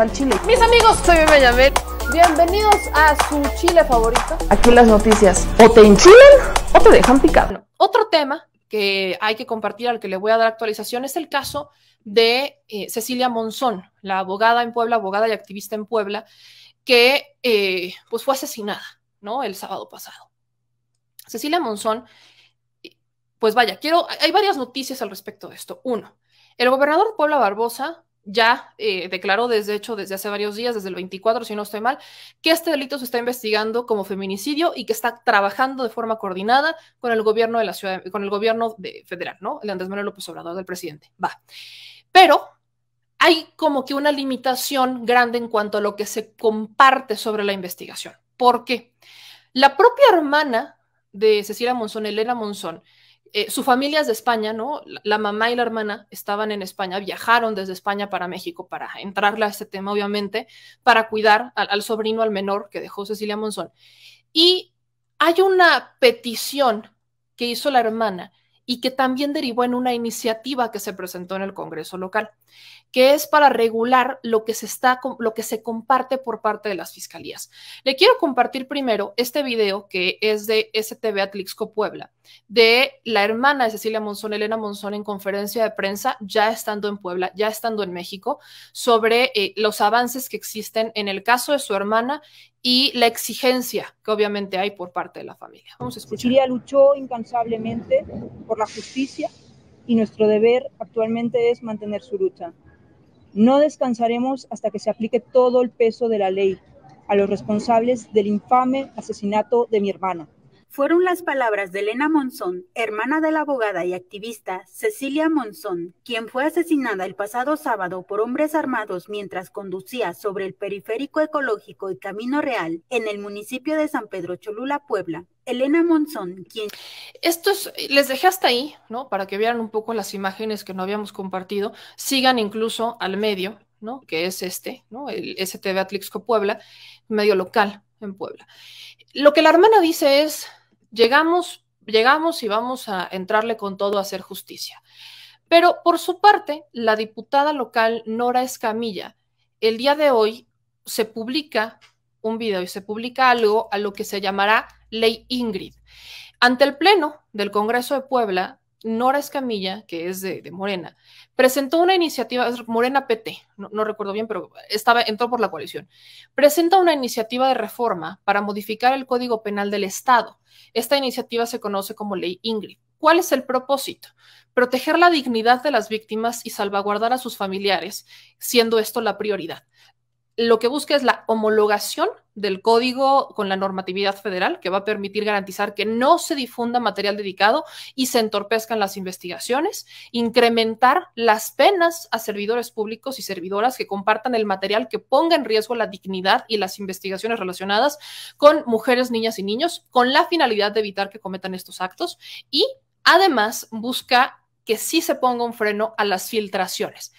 al chile. Mis amigos, soy Benjamín. Bienvenidos a su chile favorito. Aquí las noticias. O te enchilan o te dejan picado. Otro tema que hay que compartir, al que le voy a dar actualización, es el caso de eh, Cecilia Monzón, la abogada en Puebla, abogada y activista en Puebla, que eh, pues fue asesinada, ¿no? El sábado pasado. Cecilia Monzón, pues vaya, quiero, hay varias noticias al respecto de esto. Uno, el gobernador Puebla Barbosa ya eh, declaró, desde hecho, desde hace varios días, desde el 24, si no estoy mal, que este delito se está investigando como feminicidio y que está trabajando de forma coordinada con el gobierno de la ciudad, con el gobierno de, federal, ¿no? El Andrés Manuel López Obrador, del presidente. Va. Pero hay como que una limitación grande en cuanto a lo que se comparte sobre la investigación. ¿Por qué? La propia hermana de Cecilia Monzón, Elena Monzón, eh, su familia es de España, ¿no? La mamá y la hermana estaban en España, viajaron desde España para México para entrarle a este tema, obviamente, para cuidar al, al sobrino, al menor que dejó Cecilia Monzón. Y hay una petición que hizo la hermana y que también derivó en una iniciativa que se presentó en el Congreso local que es para regular lo que se está lo que se comparte por parte de las fiscalías. Le quiero compartir primero este video que es de STV Atlixco Puebla, de la hermana de Cecilia Monzón, Elena Monzón, en conferencia de prensa, ya estando en Puebla, ya estando en México, sobre eh, los avances que existen en el caso de su hermana y la exigencia que obviamente hay por parte de la familia. Vamos a escuchar. Cecilia luchó incansablemente por la justicia y nuestro deber actualmente es mantener su lucha. No descansaremos hasta que se aplique todo el peso de la ley a los responsables del infame asesinato de mi hermana. Fueron las palabras de Elena Monzón, hermana de la abogada y activista Cecilia Monzón, quien fue asesinada el pasado sábado por hombres armados mientras conducía sobre el periférico ecológico y Camino Real en el municipio de San Pedro Cholula, Puebla, Elena Monzón, ¿quién? Estos les dejé hasta ahí, ¿no? Para que vieran un poco las imágenes que no habíamos compartido. Sigan incluso al medio, ¿no? Que es este, ¿no? El STV Atlixco Puebla, medio local en Puebla. Lo que la hermana dice es, llegamos, llegamos y vamos a entrarle con todo a hacer justicia. Pero por su parte, la diputada local Nora Escamilla, el día de hoy se publica un video y se publica algo a lo que se llamará Ley Ingrid. Ante el Pleno del Congreso de Puebla, Nora Escamilla, que es de, Morena, presentó una iniciativa, es Morena PT, no, recuerdo bien, pero estaba, entró por la coalición, presenta una iniciativa de reforma para modificar el Código Penal del Estado. Esta iniciativa se conoce como Ley Ingrid. ¿Cuál es el propósito? Proteger la dignidad de las víctimas y salvaguardar a sus familiares, siendo esto la prioridad lo que busca es la homologación del código con la normatividad federal, que va a permitir garantizar que no se difunda material dedicado y se entorpezcan las investigaciones, incrementar las penas a servidores públicos y servidoras que compartan el material que ponga en riesgo la dignidad y las investigaciones relacionadas con mujeres, niñas y niños, con la finalidad de evitar que cometan estos actos y además busca que sí se ponga un freno a las filtraciones.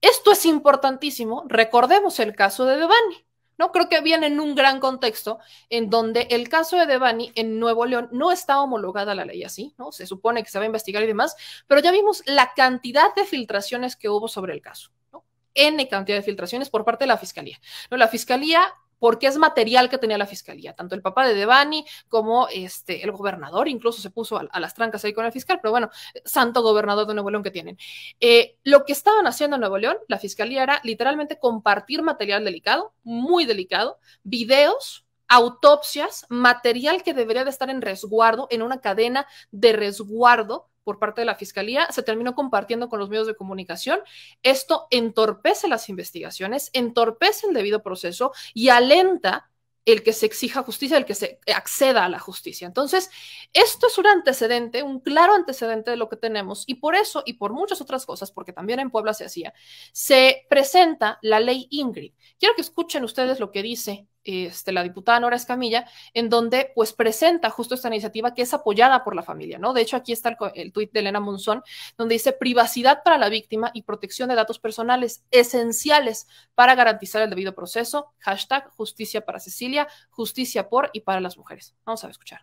Esto es importantísimo. Recordemos el caso de Devani. No creo que viene en un gran contexto en donde el caso de Devani en Nuevo León no está homologada la ley así, ¿no? Se supone que se va a investigar y demás, pero ya vimos la cantidad de filtraciones que hubo sobre el caso. ¿no? N cantidad de filtraciones por parte de la fiscalía. ¿no? La fiscalía porque es material que tenía la fiscalía. Tanto el papá de Devani como este, el gobernador incluso se puso a, las trancas ahí con el fiscal, pero bueno, santo gobernador de Nuevo León que tienen. Eh, lo que estaban haciendo en Nuevo León, la fiscalía era literalmente compartir material delicado, muy delicado, videos autopsias, material que debería de estar en resguardo, en una cadena de resguardo por parte de la Fiscalía se terminó compartiendo con los medios de comunicación. Esto entorpece las investigaciones, entorpece el debido proceso y alenta el que se exija justicia, el que se acceda a la justicia. Entonces, esto es un antecedente, un claro antecedente de lo que tenemos y por eso y por muchas otras cosas, porque también en Puebla se hacía, se presenta la ley Ingrid. Quiero que escuchen ustedes lo que dice este, la diputada Nora Escamilla, en donde pues presenta justo esta iniciativa que es apoyada por la familia, ¿no? De hecho, aquí está el, el tuit de Elena Monzón, donde dice privacidad para la víctima y protección de datos personales esenciales para garantizar el debido proceso, hashtag justicia para Cecilia, justicia por y para las mujeres. Vamos a escuchar.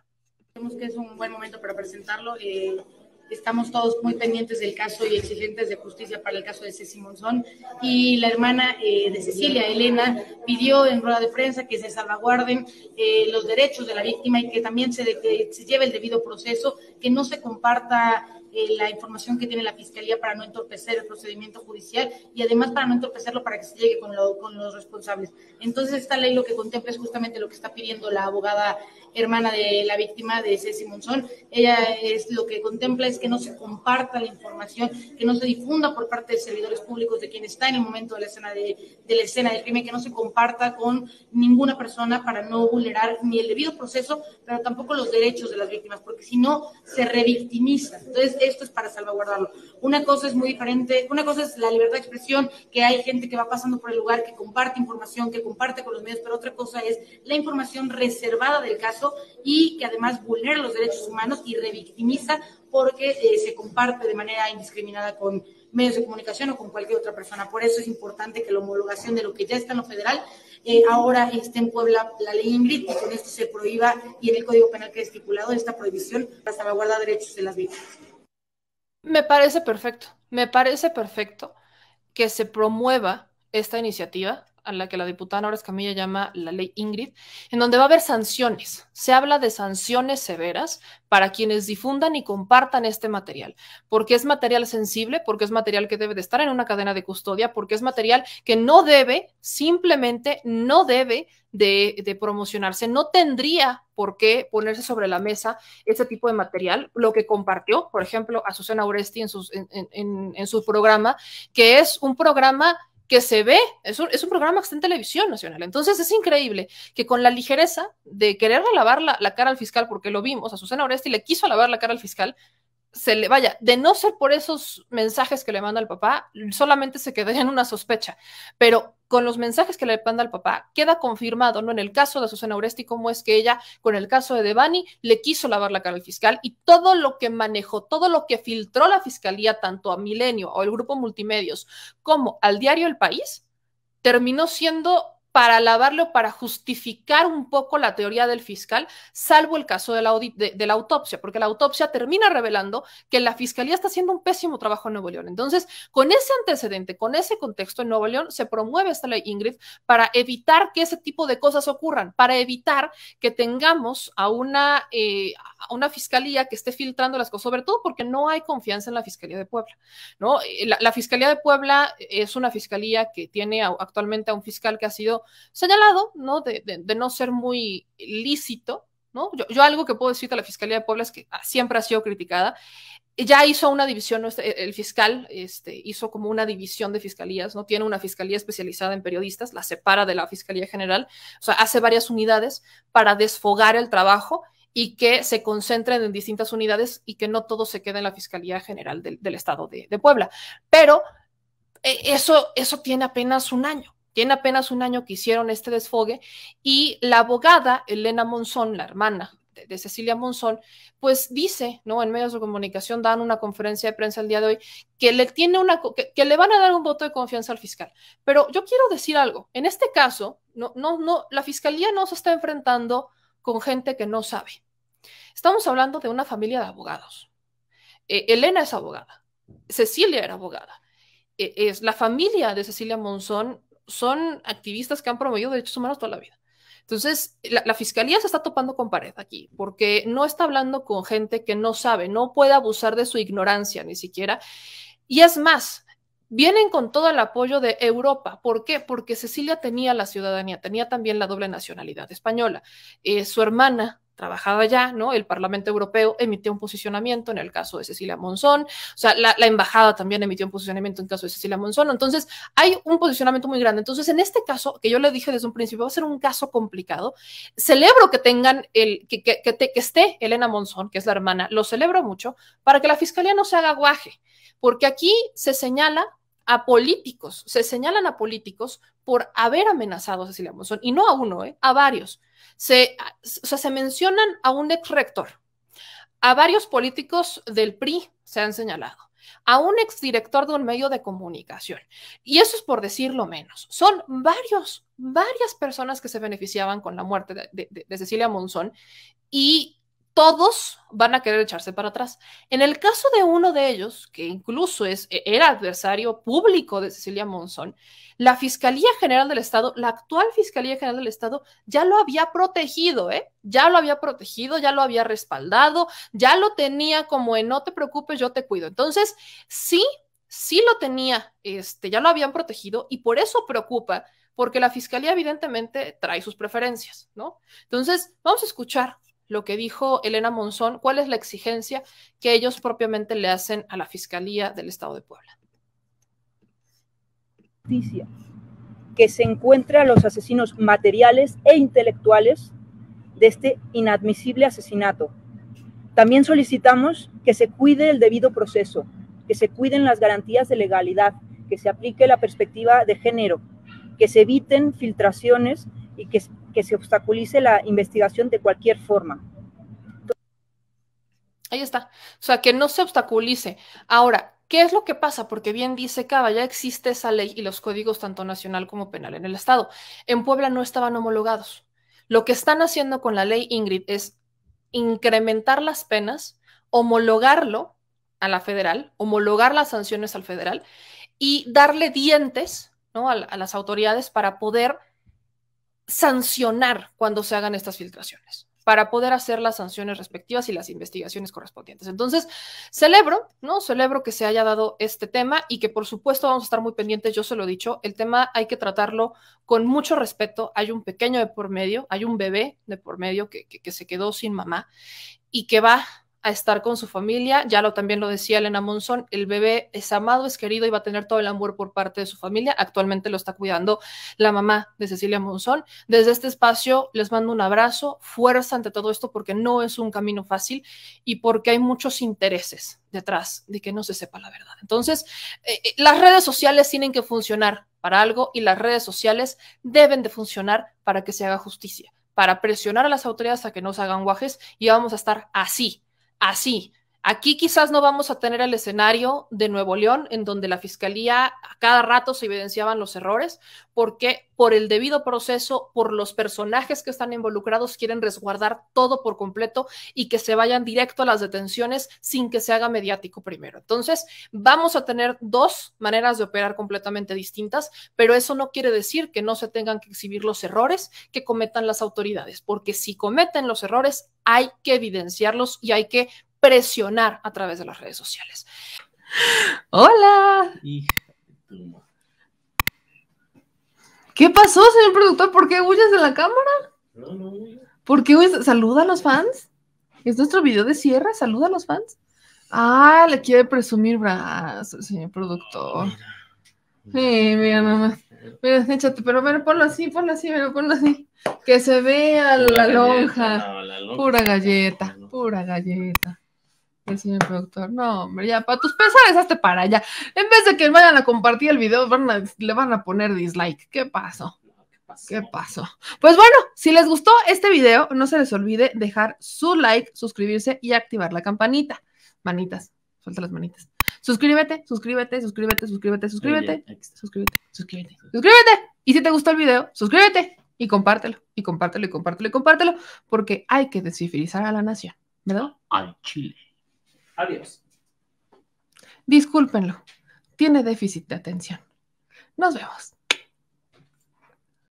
Creemos que es un buen momento para presentarlo. Eh, Estamos todos muy pendientes del caso y exigentes de justicia para el caso de Ceci Monzón. Y la hermana eh, de Cecilia, Elena, pidió en rueda de prensa que se salvaguarden eh, los derechos de la víctima y que también se, se lleve el debido proceso, que no se comparta eh, la información que tiene la Fiscalía para no entorpecer el procedimiento judicial y además para no entorpecerlo para que se llegue con, con los responsables. Entonces, esta ley lo que contempla es justamente lo que está pidiendo la abogada hermana de la víctima de Ceci Monzón. Ella es lo que contempla es que no se comparta la información, que no se difunda por parte de servidores públicos de quien está en el momento de la escena de, de la escena del crimen, que no se comparta con ninguna persona para no vulnerar ni el debido proceso, pero tampoco los derechos de las víctimas, porque si no se revictimiza. Entonces, esto es para salvaguardarlo. Una cosa es muy diferente, una cosa es la libertad de expresión, que hay gente que va pasando por el lugar, que comparte información, que comparte con los medios, pero otra cosa es la información reservada del caso y que además vulnera los derechos humanos y revictimiza porque eh, se comparte de manera indiscriminada con medios de comunicación o con cualquier otra persona. Por eso es importante que la homologación de lo que ya está en lo federal eh, ahora esté en Puebla la ley Ingrid y con esto se prohíba y en el Código Penal que es estipulado esta prohibición para salvaguardar derechos de las víctimas. Me parece perfecto, me parece perfecto que se promueva esta iniciativa a la que la diputada Nora Escamilla llama la ley Ingrid, en donde va a haber sanciones. Se habla de sanciones severas para quienes difundan y compartan este material, porque es material sensible, porque es material que debe de estar en una cadena de custodia, porque es material que no debe, simplemente no debe de, promocionarse. No tendría por qué ponerse sobre la mesa ese tipo de material, lo que compartió, por ejemplo, Azucena Oresti en, en su programa, que es un programa que se ve, es un, programa que está en televisión nacional. Entonces es increíble que con la ligereza de querer lavar la, la cara al fiscal, porque lo vimos, a Susana Oresti le quiso lavar la cara al fiscal, se le vaya, de no ser por esos mensajes que le manda el papá, solamente se quedaría en una sospecha, pero con los mensajes que le manda el papá, queda confirmado, ¿no? En el caso de Susana Oresti, cómo es que ella, con el caso de Devani, le quiso lavar la cara al fiscal y todo lo que manejó, todo lo que filtró la fiscalía, tanto a Milenio o el grupo Multimedios como al diario El País, terminó siendo para lavarlo, para justificar un poco la teoría del fiscal, salvo el caso de la, autopsia, porque la autopsia termina revelando que la fiscalía está haciendo un pésimo trabajo en Nuevo León. Entonces, con ese antecedente, con ese contexto en Nuevo León, se promueve esta ley Ingrid para evitar que ese tipo de cosas ocurran, para evitar que tengamos a una, eh, a una fiscalía que esté filtrando las cosas, sobre todo porque no hay confianza en la fiscalía de Puebla. ¿no? Eh, la fiscalía de Puebla es una fiscalía que tiene actualmente a un fiscal que ha sido señalado, ¿no? De, de, no ser muy lícito, ¿no? Yo, algo que puedo decirte a la Fiscalía de Puebla es que ah, siempre ha sido criticada. Ya hizo una división, este, e, el fiscal este, hizo como una división de fiscalías, ¿no? Tiene una fiscalía especializada en periodistas, la separa de la Fiscalía General, o sea, hace varias unidades para desfogar el trabajo y que se concentren en distintas unidades y que no todo se quede en la Fiscalía General del, Estado de, de, Puebla. Pero e, eso, eso tiene apenas un año. Tiene apenas un año que hicieron este desfogue y la abogada Elena Monzón, la hermana de, Cecilia Monzón, pues dice, ¿no? En medios de comunicación dan una conferencia de prensa el día de hoy que le tiene una que, le van a dar un voto de confianza al fiscal. Pero yo quiero decir algo, en este caso, no no no la fiscalía no se está enfrentando con gente que no sabe. Estamos hablando de una familia de abogados. Eh, Elena es abogada, Cecilia era abogada. Eh, es la familia de Cecilia Monzón son activistas que han promovido derechos humanos toda la vida. Entonces, la, fiscalía se está topando con pared aquí, porque no está hablando con gente que no sabe, no puede abusar de su ignorancia ni siquiera. Y es más, vienen con todo el apoyo de Europa. ¿Por qué? Porque Cecilia tenía la ciudadanía, tenía también la doble nacionalidad española. Eh, su hermana trabajaba ya, ¿no? El Parlamento Europeo emitió un posicionamiento en el caso de Cecilia Monzón, o sea, la, embajada también emitió un posicionamiento en el caso de Cecilia Monzón, entonces hay un posicionamiento muy grande. Entonces, en este caso, que yo le dije desde un principio, va a ser un caso complicado, celebro que tengan el, que, que, esté Elena Monzón, que es la hermana, lo celebro mucho, para que la Fiscalía no se haga guaje, porque aquí se señala a políticos, se señalan a políticos por haber amenazado a Cecilia Monzón, y no a uno, ¿eh? a varios. Se, mencionan a un ex rector, a varios políticos del PRI se han señalado, a un ex director de un medio de comunicación. Y eso es por decirlo menos. Son varios, varias personas que se beneficiaban con la muerte de, de Cecilia Monzón y todos van a querer echarse para atrás. En el caso de uno de ellos, que incluso es, e-, era adversario público de Cecilia Monzón, la Fiscalía General del Estado, la actual Fiscalía General del Estado, ya lo había protegido, ¿eh? Ya lo había protegido, ya lo había respaldado, ya lo tenía como en no te preocupes, yo te cuido. Entonces, sí, sí lo tenía, este, ya lo habían protegido y por eso preocupa, porque la Fiscalía evidentemente trae sus preferencias, ¿no? Entonces, vamos a escuchar lo que dijo Elena Monzón, cuál es la exigencia que ellos propiamente le hacen a la Fiscalía del Estado de Puebla. Que se encuentre a los asesinos materiales e intelectuales de este inadmisible asesinato. También solicitamos que se cuide el debido proceso, que se cuiden las garantías de legalidad, que se aplique la perspectiva de género, que se eviten filtraciones y que que se obstaculice la investigación de cualquier forma. Ahí está. O sea, que no se obstaculice. Ahora, ¿Qué es lo que pasa? Porque bien dice Cava, ya existe esa ley y los códigos tanto nacional como penal en el Estado. En Puebla no estaban homologados. Lo que están haciendo con la ley Ingrid es incrementar las penas, homologarlo a la federal, homologar las sanciones al federal y darle dientes ¿no? a las autoridades para poder sancionar cuando se hagan estas filtraciones para poder hacer las sanciones respectivas y las investigaciones correspondientes. Entonces, celebro, ¿no? Celebro que se haya dado este tema y que por supuesto vamos a estar muy pendientes, yo se lo he dicho, el tema hay que tratarlo con mucho respeto, hay un pequeño de por medio, hay un bebé de por medio que, que se quedó sin mamá y que va a estar con su familia. Ya lo también lo decía Elena Monzón, el bebé es amado, es querido y va a tener todo el amor por parte de su familia. Actualmente lo está cuidando la mamá de Cecilia Monzón. Desde este espacio les mando un abrazo, fuerza ante todo esto porque no es un camino fácil y porque hay muchos intereses detrás de que no se sepa la verdad. Entonces, eh, eh, las redes sociales tienen que funcionar para algo y las redes sociales deben de funcionar para que se haga justicia, para presionar a las autoridades a que no se hagan guajes y vamos a estar así así, Aquí quizás no vamos a tener el escenario de Nuevo León, en donde la fiscalía a cada rato se evidenciaban los errores, porque por el debido proceso, por los personajes que están involucrados, quieren resguardar todo por completo y que se vayan directo a las detenciones sin que se haga mediático primero. Entonces, vamos a tener dos maneras de operar completamente distintas, pero eso no quiere decir que no se tengan que exhibir los errores que cometan las autoridades, porque si cometen los errores, hay que evidenciarlos y hay que presionar a través de las redes sociales. Hola. ¿Qué pasó, señor productor? ¿Por qué huyes de la cámara? ¿Por qué huyes? ¿Saluda a los fans? ¿Es nuestro video de cierre? ¿Saluda a los fans? Ah, le quiere presumir brazos, señor productor. Sí, mira nomás. Mira, échate, pero ponlo así, ponlo así, ponlo así. Que se vea la lonja. Pura galleta, pura galleta. El señor productor, no, hombre, ya, para tus pesares, hazte para allá. En vez de que vayan a compartir el video, le van a poner dislike. ¿Qué pasó? ¿Qué pasó? Pues bueno, si les gustó este video, no se les olvide dejar su like, suscribirse y activar la campanita. Manitas, suelta las manitas. Suscríbete, suscríbete, suscríbete, suscríbete, suscríbete, suscríbete, suscríbete, suscríbete. Y si te gustó el video, suscríbete y compártelo, y compártelo, y compártelo, y compártelo, porque hay que descifrizar a la nación, ¿verdad? Al Chile. Adiós. Discúlpenlo, tiene déficit de atención. Nos vemos.